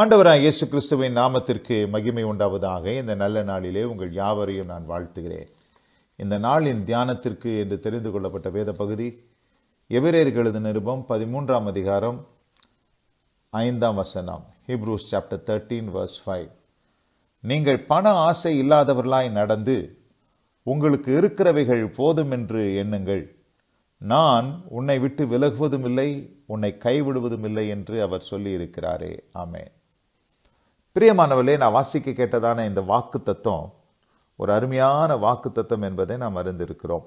ஆண்டவராக இயேசு கிறிஸ்துவின் நாமத்திற்கு மகிமை உண்டாவதாக இந்த நல்ல நாளிலே உங்கள் யாவரையும் நான் வாழ்த்துகிறேன் இந்த நாளின் தியானத்திற்கு என்று தெரிந்து கொள்ளப்பட்ட வேத பகுதி எபிரேர்களது நிருபம் பதிமூன்றாம் அதிகாரம் ஐந்தாம் வசனம் Hebrews chapter thirteen verse five நீங்கள் பண ஆசை இல்லாதவர்களாய் நடந்து உங்களுக்கு இருக்கிறவைகள் போதும் என்று எண்ணுங்கள் நான் உன்னை விட்டு விலகுவதும் இல்லை உன்னை கைவிடுவதும் இல்லை என்று அவர் சொல்லியிருக்கிறாரே ஆமேன் பிரியமானவர்களே நான் வாசிக்க கேட்டதான இந்த வாக்கு தத்துவம் ஒரு அருமையான வாக்கு தத்துவம் என்பதை நாம் அறிந்திருக்கிறோம்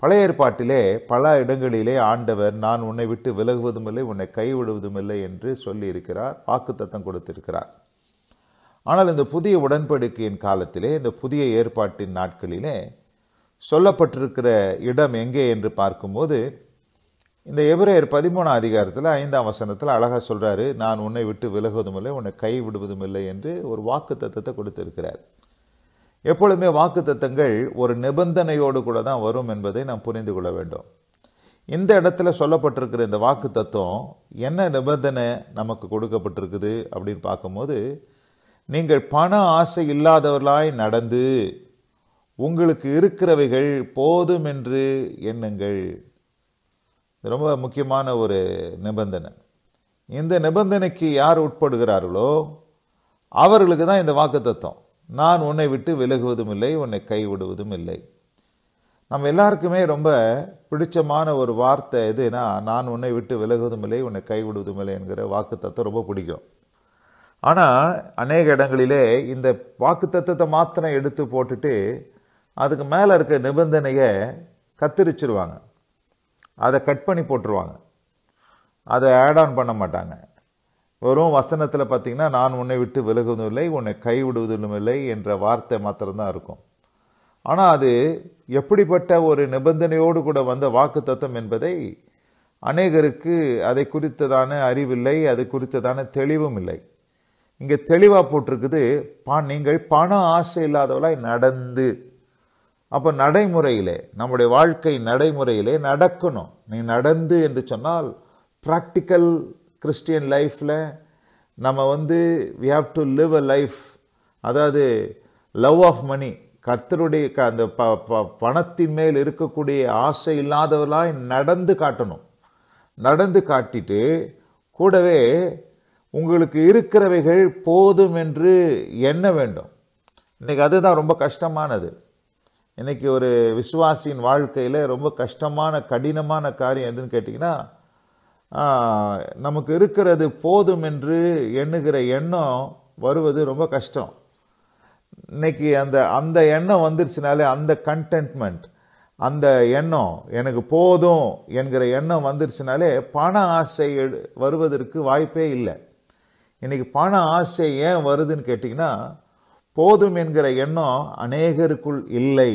பழைய ஏற்பாட்டிலே பல இடங்களிலே ஆண்டவர் நான் உன்னை விட்டு விலகுவதும் இல்லை உன்னை கைவிடுவதும் இல்லை என்று சொல்லியிருக்கிறார் வாக்கு தத்தம் கொடுத்திருக்கிறார் ஆனால் இந்த புதிய உடன்படிக்கையின் காலத்திலே இந்த புதிய ஏற்பாட்டின் நாட்களிலே சொல்லப்பட்டிருக்கிற இடம் எங்கே என்று பார்க்கும்போது இந்த எபிரேயர் பதிமூணாம் அதிகாரத்தில் ஐந்தாம் வசனத்தில் அழகாக சொல்கிறாரு நான் உன்னை விட்டு விலகுவதும் இல்லை உன்னை கைவிடுவதும் இல்லை என்று ஒரு வாக்கு தத்துவத்தை கொடுத்திருக்கிறார் எப்பொழுதுமே வாக்கு தத்துவங்கள் ஒரு நிபந்தனையோடு கூட தான் வரும் என்பதை நாம் புரிந்து கொள்ள வேண்டும் இந்த இடத்துல சொல்லப்பட்டிருக்கிற இந்த வாக்கு தத்துவம் என்ன நிபந்தனை நமக்கு கொடுக்கப்பட்டிருக்குது அப்படின்னு பார்க்கும்போது நீங்கள் பண ஆசை இல்லாதவர்களாய் நடந்து உங்களுக்கு இருக்கிறவைகள் போதும் என்று எண்ணுங்கள் ரொம்ப முக்கியமான ஒரு நிபந்தனை இந்த நிபந்தனைக்கு யார் உட்படுகிறார்களோ அவர்களுக்கு தான் இந்த வாக்கு தத்துவம் நான் உன்னை விட்டு விலகுவதும் இல்லை உன்னை கைவிடுவதும் இல்லை நம்ம எல்லாருக்குமே ரொம்ப பிடிச்சமான ஒரு வார்த்தை எதுனா நான் உன்னை விட்டு விலகுவதும் இல்லை உன்னை கைவிடுவதும் இல்லை என்கிற வாக்கு தத்துவம் ரொம்ப பிடிக்கும் ஆனால் அநேக இடங்களிலே இந்த வாக்கு தத்துவத்தை மாத்திரம் எடுத்து போட்டுட்டு அதுக்கு மேலே இருக்க நிபந்தனையை கத்திரிச்சிருவாங்க அதை கட் பண்ணி போட்டுருவாங்க அதை ஆட் ஆன் பண்ண மாட்டாங்க வெறும் வசனத்தில் பார்த்திங்கன்னா நான் உன்னை விட்டு விலகுவதும் இல்லை உன்னை கைவிடுவதும் இல்லை என்ற வார்த்தை மாத்திரம்தான் இருக்கும் ஆனால் அது எப்படிப்பட்ட ஒரு நிபந்தனையோடு கூட வந்த வாக்கு தத்துவம் என்பதை அநேகருக்கு அதை குறித்ததான அறிவில்லை அது குறித்ததான தெளிவும் இல்லை இங்கே தெளிவாக போட்டிருக்குது பா நீங்கள் பண ஆசை இல்லாதவளாய் நடந்து அப்போ நடைமுறையிலே நம்முடைய வாழ்க்கை நடைமுறையிலே நடக்கணும் நீ நடந்து என்று சொன்னால் ப்ராக்டிக்கல் கிறிஸ்டியன் லைஃப்பில் நம்ம வந்து we have to live a life அதாவது லவ் ஆஃப் மணி கர்த்தருடைய க அந்த ப ப பணத்தின் மேல் இருக்கக்கூடிய ஆசை இல்லாதவர்களாக நடந்து காட்டணும் நடந்து காட்டிட்டு கூடவே உங்களுக்கு இருக்கிறவைகள் போதும் என்று எண்ண வேண்டும் இன்றைக்கி அதுதான் ரொம்ப கஷ்டமானது இன்றைக்கி ஒரு விசுவாசியின் வாழ்க்கையில் ரொம்ப கஷ்டமான கடினமான காரியம் எதுன்னு கேட்டிங்கன்னா நமக்கு இருக்கிறது போதும் என்று எண்ணுகிற எண்ணம் வருவது ரொம்ப கஷ்டம் இன்னைக்கு அந்த அந்த எண்ணம் வந்துருச்சுனாலே அந்த கண்டென்ட்மெண்ட் அந்த எண்ணம் எனக்கு போதும் என்கிற எண்ணம் வந்துருச்சுனாலே பண ஆசை வருவதற்கு வாய்ப்பே இல்லை இன்றைக்கி பண ஆசை ஏன் வருதுன்னு கேட்டிங்கன்னா போதும் என்கிற எண்ணம் அநேகருக்குள் இல்லை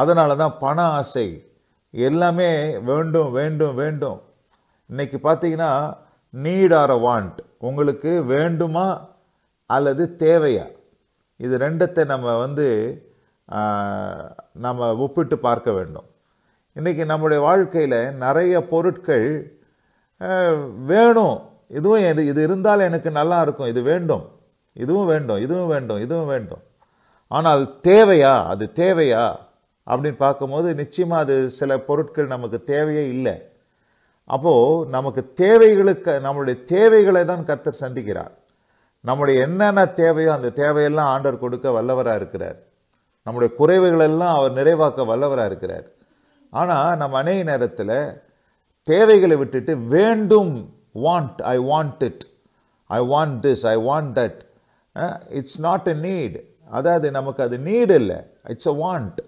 அதனால தான் பண ஆசை எல்லாமே வேண்டும் வேண்டும் வேண்டும் இன்றைக்கி பார்த்தீங்கன்னா நீட் ஆர் அ வாண்ட் உங்களுக்கு வேண்டுமா அல்லது தேவையா இது ரெண்டத்தை நம்ம வந்து நம்ம ஒப்பிட்டு பார்க்க வேண்டும் இன்றைக்கி நம்முடைய வாழ்க்கையில் நிறைய பொருட்கள் வேணும் இதுவும் இது இது இருந்தால் எனக்கு நல்லா இருக்கும் இது வேண்டும் இதுவும் வேண்டும் இதுவும் வேண்டும் இதுவும் வேண்டும் ஆனால் தேவையா அது தேவையா அப்படின்னு பார்க்கும்போது நிச்சயமாக அது சில பொருட்கள் நமக்கு தேவையே இல்லை அப்போது நமக்கு தேவைகளுக்கு நம்மளுடைய தேவைகளை தான் கர்த்தர் சந்திக்கிறார் நம்முடைய என்னென்ன தேவையோ அந்த தேவையெல்லாம் ஆண்டர் கொடுக்க வல்லவராக இருக்கிறார் நம்முடைய குறைவுகளெல்லாம் அவர் நிறைவாக்க வல்லவராக இருக்கிறார் ஆனால் நம்ம அநேக நேரத்தில் தேவைகளை விட்டுட்டு வேண்டும் want I want it I want this I want that it's not a need அதாவது நமக்கு அது நீடு இல்லை இட்ஸ் அ வாண்ட்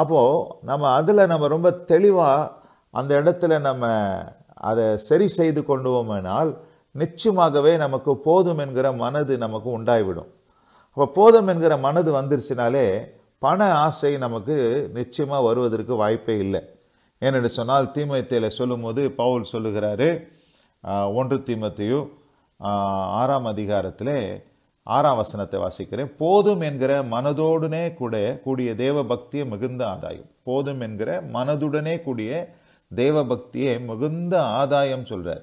அப்போது நம்ம அதில் நம்ம ரொம்ப தெளிவாக அந்த இடத்துல நம்ம அதை சரி செய்து கொண்டுவோமெனால் நிச்சயமாகவே நமக்கு போதும் என்கிற மனது நமக்கு உண்டாகிவிடும் அப்போ போதும் என்கிற மனது வந்துருச்சுனாலே பண ஆசை நமக்கு நிச்சயமாக வருவதற்கு வாய்ப்பே இல்லை ஏனென்று சொன்னால் தீமத்தையில் சொல்லும்போது பவுல் சொல்லுகிறாரு ஒன்று தீமத்தையும் ஆறாம் அதிகாரத்தில் ஆறாம் வசனத்தை வாசிக்கிறேன் போதும் என்கிற மனதோடனே கூட கூடிய தேவ பக்தியை மிகுந்த ஆதாயம் போதும் என்கிற மனதுடனே கூடிய தேவ பக்தியை மிகுந்த ஆதாயம் சொல்கிறார்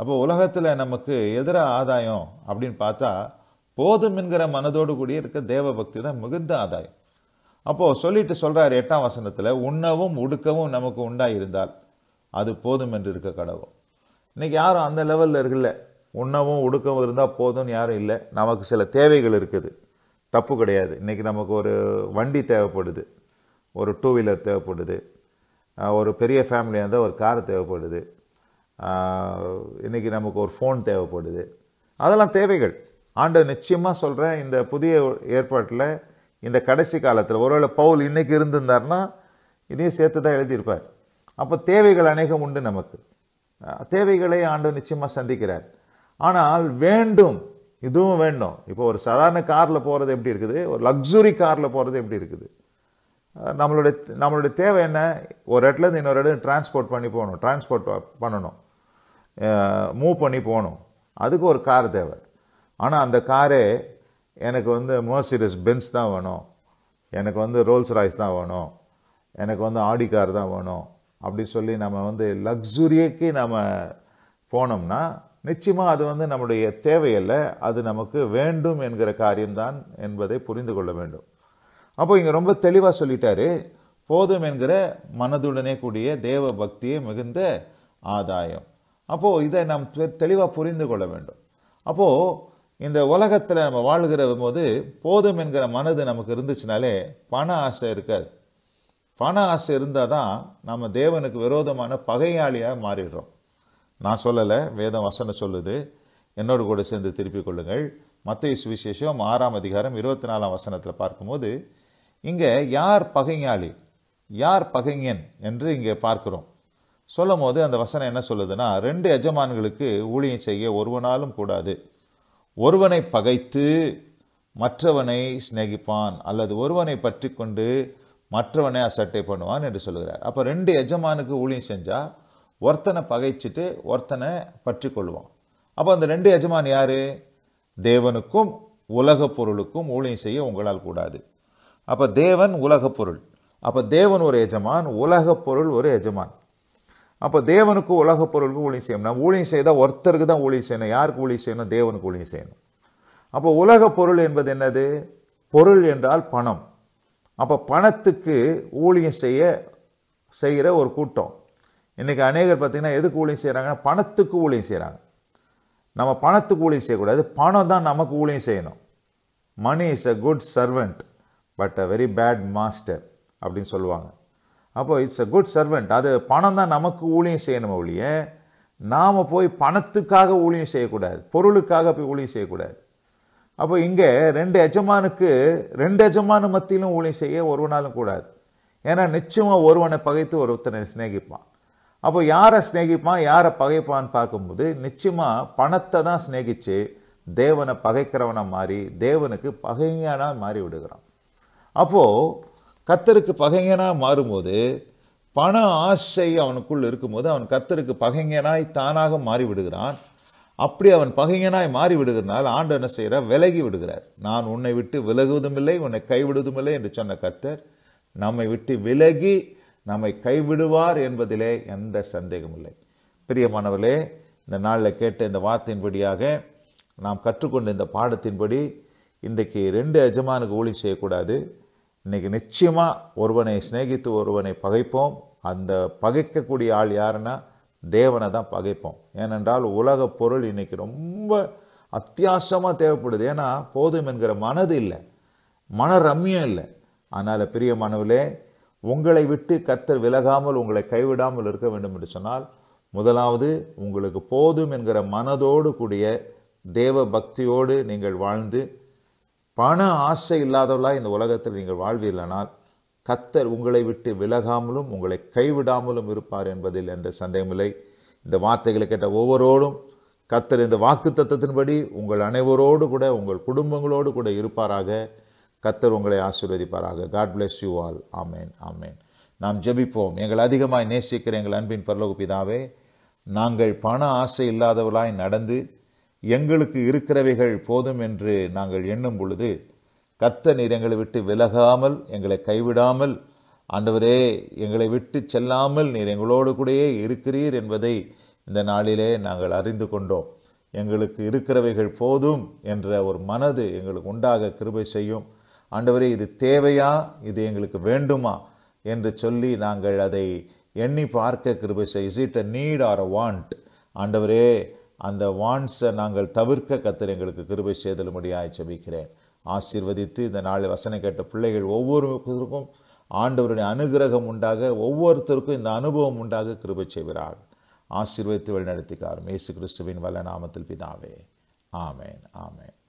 அப்போ உலகத்தில் நமக்கு எதிர ஆதாயம் அப்படின்னு பார்த்தா போதும் என்கிற மனதோடு கூடிய இருக்க தேவ பக்தி தான் மிகுந்த ஆதாயம் அப்போது சொல்லிட்டு சொல்கிறார் எட்டாம் வசனத்தில் உண்ணவும் உடுக்கவும் நமக்கு உண்டாயிருந்தால் அது போதும் என்று இருக்க கடவுள் இன்றைக்கி யாரும் அந்த லெவலில் இருக்குல்ல உண்ணவும் உடுக்கவும் இருந்தால் போதும்னு யாரும் இல்லை நமக்கு சில தேவைகள் இருக்குது தப்பு கிடையாது இன்றைக்கி நமக்கு ஒரு வண்டி தேவைப்படுது ஒரு டூ வீலர் தேவைப்படுது ஒரு பெரிய ஃபேமிலியாக இருந்தால் ஒரு கார் தேவைப்படுது இன்றைக்கி நமக்கு ஒரு ஃபோன் தேவைப்படுது அதெல்லாம் தேவைகள் ஆண்டு நிச்சயமாக சொல்கிறேன் இந்த புதிய ஏற்பாட்டில் இந்த கடைசி காலத்தில் ஒருவேளை பவுல் இன்றைக்கி இருந்திருந்தார்னா இதையும் சேர்த்து தான் எழுதியிருப்பார் அப்போ தேவைகள் அநேகம் உண்டு நமக்கு தேவைகளை ஆண்டு நிச்சயமாக சந்திக்கிறார் ஆனால் வேண்டும் இதுவும் வேண்டும் இப்போ ஒரு சாதாரண காரில் போகிறது எப்படி இருக்குது ஒரு லக்ஸுரி காரில் போகிறது எப்படி இருக்குது நம்மளுடைய நம்மளுடைய தேவை என்ன ஒரு இடத்துலேருந்து இன்னொரு இடத்துல டிரான்ஸ்போர்ட் பண்ணி போகணும் டிரான்ஸ்போர்ட் பண்ணணும் மூவ் பண்ணி போகணும் அதுக்கு ஒரு கார் தேவை ஆனால் அந்த காரே எனக்கு வந்து மோசிடஸ் பென்ஸ் தான் வேணும் எனக்கு வந்து ரோல்ஸ் ராய்ஸ் தான் வேணும் எனக்கு வந்து ஆடி கார் தான் வேணும் அப்படின்னு சொல்லி நம்ம வந்து லக்ஸுரியக்கு நம்ம போனோம்னா நிச்சயமாக அது வந்து நம்முடைய தேவையல்ல அது நமக்கு வேண்டும் என்கிற காரியம்தான் என்பதை புரிந்து கொள்ள வேண்டும் அப்போ இங்கே ரொம்ப தெளிவாக சொல்லிட்டாரு போதும் என்கிற மனதுடனே கூடிய தேவ பக்தியே மிகுந்த ஆதாயம் அப்போது இதை நாம் தெளிவாக புரிந்து கொள்ள வேண்டும் அப்போது இந்த உலகத்தில் நம்ம வாழ்கிற போது போதும் என்கிற மனது நமக்கு இருந்துச்சுனாலே பண ஆசை இருக்காது பண ஆசை இருந்தால் தான் நம்ம தேவனுக்கு விரோதமான பகையாளியாக மாறிடுறோம் நான் சொல்லலை வேதம் வசனம் சொல்லுது என்னோடு கூட சேர்ந்து திருப்பிக் கொள்ளுங்கள் மத்திய சுவிசேஷம் ஆறாம் அதிகாரம் இருபத்தி நாலாம் வசனத்தில் பார்க்கும்போது இங்கே யார் பகைஞாளி யார் பகைஞன் என்று இங்கே பார்க்கிறோம் சொல்லும் போது அந்த வசனம் என்ன சொல்லுதுன்னா ரெண்டு எஜமான்களுக்கு ஊழியம் செய்ய ஒருவனாலும் கூடாது ஒருவனை பகைத்து மற்றவனை சிநேகிப்பான் அல்லது ஒருவனை பற்றி கொண்டு மற்றவனை அசட்டை பண்ணுவான் என்று சொல்கிறார் அப்போ ரெண்டு எஜமானுக்கு ஊழியம் செஞ்சால் ஒருத்தனை பகைச்சிட்டு ஒருத்தனை பற்றி கொள்வான் அப்போ அந்த ரெண்டு எஜமான் யார் தேவனுக்கும் உலக பொருளுக்கும் ஊழியம் செய்ய உங்களால் கூடாது அப்போ தேவன் உலக பொருள் அப்போ தேவன் ஒரு எஜமான் உலக பொருள் ஒரு எஜமான் அப்போ தேவனுக்கும் உலக பொருளுக்கும் ஊழியம் செய்யணும் நம்ம ஊழியம் செய்தால் ஒருத்தருக்கு தான் ஊழியம் செய்யணும் யாருக்கு ஊழியம் செய்யணும் தேவனுக்கு ஊழியம் செய்யணும் அப்போ உலக பொருள் என்பது என்னது பொருள் என்றால் பணம் அப்போ பணத்துக்கு ஊழியம் செய்ய செய்கிற ஒரு கூட்டம் இன்றைக்கி அநேகர் பார்த்திங்கன்னா எதுக்கு ஊழியம் செய்கிறாங்கன்னா பணத்துக்கு ஊழியம் செய்கிறாங்க நம்ம பணத்துக்கு ஊழியம் செய்யக்கூடாது பணம் தான் நமக்கு ஊழியம் செய்யணும் money is a good servant but a very bad master அப்படின்னு சொல்லுவாங்க அப்போது இட்ஸ் அ குட் சர்வெண்ட் அது பணம் தான் நமக்கு ஊழியம் செய்யணும் ஒழிய நாம் போய் பணத்துக்காக ஊழியம் செய்யக்கூடாது பொருளுக்காக போய் ஊழியம் செய்யக்கூடாது அப்போ இங்கே ரெண்டு எஜமானுக்கு ரெண்டு எஜமான மத்தியிலும் ஊழியம் செய்ய ஒருவனாலும் கூடாது ஏன்னா நிச்சயமாக ஒருவனை பகைத்து ஒருத்தனை சிநேகிப்பான் அப்போ யாரை சிநேகிப்பான் யாரை பகைப்பான்னு பார்க்கும்போது நிச்சயமாக பணத்தை தான் சிநேகித்து தேவனை பகைக்கிறவனை மாறி தேவனுக்கு பகைஞனாக மாறி விடுகிறான் அப்போது கத்தருக்கு பகைஞனாக மாறும்போது பண ஆசை அவனுக்குள் இருக்கும்போது அவன் கத்தருக்கு பகைஞனாய் தானாக மாறி விடுகிறான் அப்படி அவன் பகைஞனாய் மாறி விடுகிறனால் ஆண்டு என்ன செய்கிற விலகி விடுகிறார் நான் உன்னை விட்டு விலகுவதும் இல்லை உன்னை கைவிடுவதும் இல்லை என்று சொன்ன கத்தர் நம்மை விட்டு விலகி நம்மை கைவிடுவார் என்பதிலே எந்த இல்லை பிரியமானவர்களே இந்த நாளில் கேட்ட இந்த வார்த்தையின்படியாக நாம் கற்றுக்கொண்ட இந்த பாடத்தின்படி இன்றைக்கு ரெண்டு எஜமானுக்கு ஊழி செய்யக்கூடாது இன்றைக்கி நிச்சயமாக ஒருவனை சிநேகித்து ஒருவனை பகைப்போம் அந்த பகைக்கக்கூடிய ஆள் யாருன்னா தேவனை தான் பகைப்போம் ஏனென்றால் உலக பொருள் இன்றைக்கி ரொம்ப அத்தியாசமாக தேவைப்படுது ஏன்னா போதும் என்கிற மனது இல்லை மன ரம்யம் இல்லை அதனால் பிரியமானவர்களே உங்களை விட்டு கத்தர் விலகாமல் உங்களை கைவிடாமல் இருக்க வேண்டும் என்று சொன்னால் முதலாவது உங்களுக்கு போதும் என்கிற மனதோடு கூடிய தேவ பக்தியோடு நீங்கள் வாழ்ந்து பண ஆசை இல்லாதவர்களாக இந்த உலகத்தில் நீங்கள் வாழ்வீர்களானால் கத்தர் உங்களை விட்டு விலகாமலும் உங்களை கைவிடாமலும் இருப்பார் என்பதில் எந்த சந்தேகமில்லை இந்த வார்த்தைகளை கேட்ட ஒவ்வொருவரோடும் கத்தர் இந்த வாக்கு தத்துவத்தின்படி உங்கள் அனைவரோடு கூட உங்கள் குடும்பங்களோடு கூட இருப்பாராக கத்தர் உங்களை ஆசீர்வதிப்பாராக காட் பிளெஸ் யூ ஆல் ஆமேன் ஆமேன் நாம் ஜெபிப்போம் எங்கள் அதிகமாய் நேசிக்கிற எங்கள் அன்பின் பரலோகுப்பிதாவே நாங்கள் பண ஆசை இல்லாதவர்களாய் நடந்து எங்களுக்கு இருக்கிறவைகள் போதும் என்று நாங்கள் எண்ணும் பொழுது கத்த நீர் எங்களை விட்டு விலகாமல் எங்களை கைவிடாமல் ஆண்டவரே எங்களை விட்டு செல்லாமல் நீர் எங்களோடு கூடயே இருக்கிறீர் என்பதை இந்த நாளிலே நாங்கள் அறிந்து கொண்டோம் எங்களுக்கு இருக்கிறவைகள் போதும் என்ற ஒரு மனது எங்களுக்கு உண்டாக கிருபை செய்யும் ஆண்டவரே இது தேவையா இது எங்களுக்கு வேண்டுமா என்று சொல்லி நாங்கள் அதை எண்ணி பார்க்க கிருபை செய் is it a need or a want ஆண்டவரே அந்த வாண்ட்ஸை நாங்கள் தவிர்க்க கத்தர் எங்களுக்கு கிருபை செய்தல் முடியாய் செபிக்கிறேன் ஆசீர்வதித்து இந்த நாள் வசனை கேட்ட பிள்ளைகள் ஒவ்வொருவருக்கும் ஆண்டவருடைய அனுகிரகம் உண்டாக ஒவ்வொருத்தருக்கும் இந்த அனுபவம் உண்டாக கிருபை செய்கிறார் ஆசீர்வதித்து வழிநடத்திக்கார் மேசு கிறிஸ்துவின் வல்ல நாமத்தில் பிதாவே ஆமேன் ஆமேன்